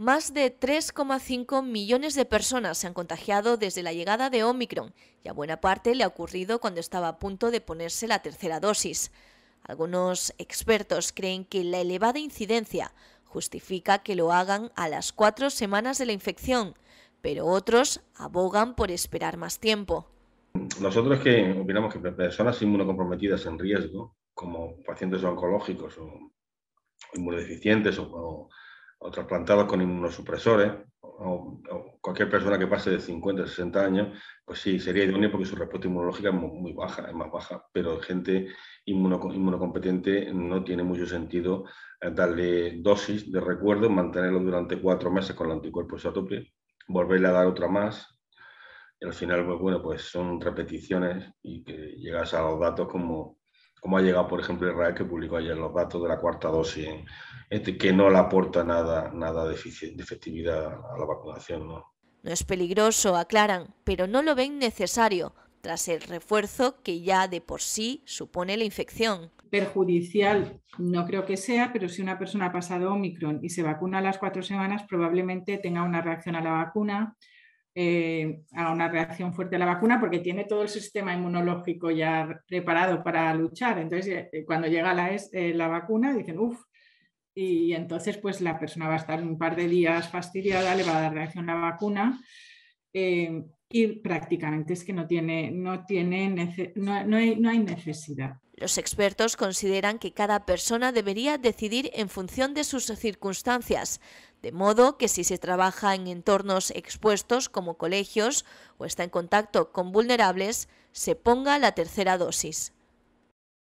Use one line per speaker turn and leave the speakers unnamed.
Más de 3,5 millones de personas se han contagiado desde la llegada de Omicron y a buena parte le ha ocurrido cuando estaba a punto de ponerse la tercera dosis. Algunos expertos creen que la elevada incidencia justifica que lo hagan a las cuatro semanas de la infección, pero otros abogan por esperar más tiempo.
Nosotros que opinamos que personas inmunocomprometidas en riesgo, como pacientes oncológicos o inmunodeficientes o o trasplantados con inmunosupresores, o, cualquier persona que pase de 50 a 60 años, pues sí, sería idóneo porque su respuesta inmunológica es muy, baja, es más baja, pero gente inmunocompetente no tiene mucho sentido eh, darle dosis de recuerdo, mantenerlo durante cuatro meses con el anticuerpo isotopia, volverle a dar otra más, y al final, pues bueno, pues son repeticiones y que llegas a los datos como, como ha llegado, por ejemplo, Israel, que publicó ayer los datos de la cuarta dosis en, este, que no le aporta nada, de, efectividad a la vacunación. ¿no?
es peligroso, aclaran, pero no lo ven necesario tras el refuerzo que ya de por sí supone la infección.
Perjudicial no creo que sea, pero si una persona ha pasado Omicron y se vacuna a las cuatro semanas, probablemente tenga una reacción a la vacuna, eh, a una reacción fuerte a la vacuna porque tiene todo el sistema inmunológico ya preparado para luchar. Entonces, eh, cuando llega la, eh, la vacuna, dicen, uff, y entonces pues la persona va a estar un par de días fastidiada, le va a dar reacción la vacuna eh, y prácticamente es que no, tiene, no, tiene, no hay necesidad. Los expertos
consideran que cada persona debería decidir en función de sus circunstancias, de modo que si se trabaja en entornos expuestos como colegios o está en contacto con vulnerables, se ponga la tercera dosis.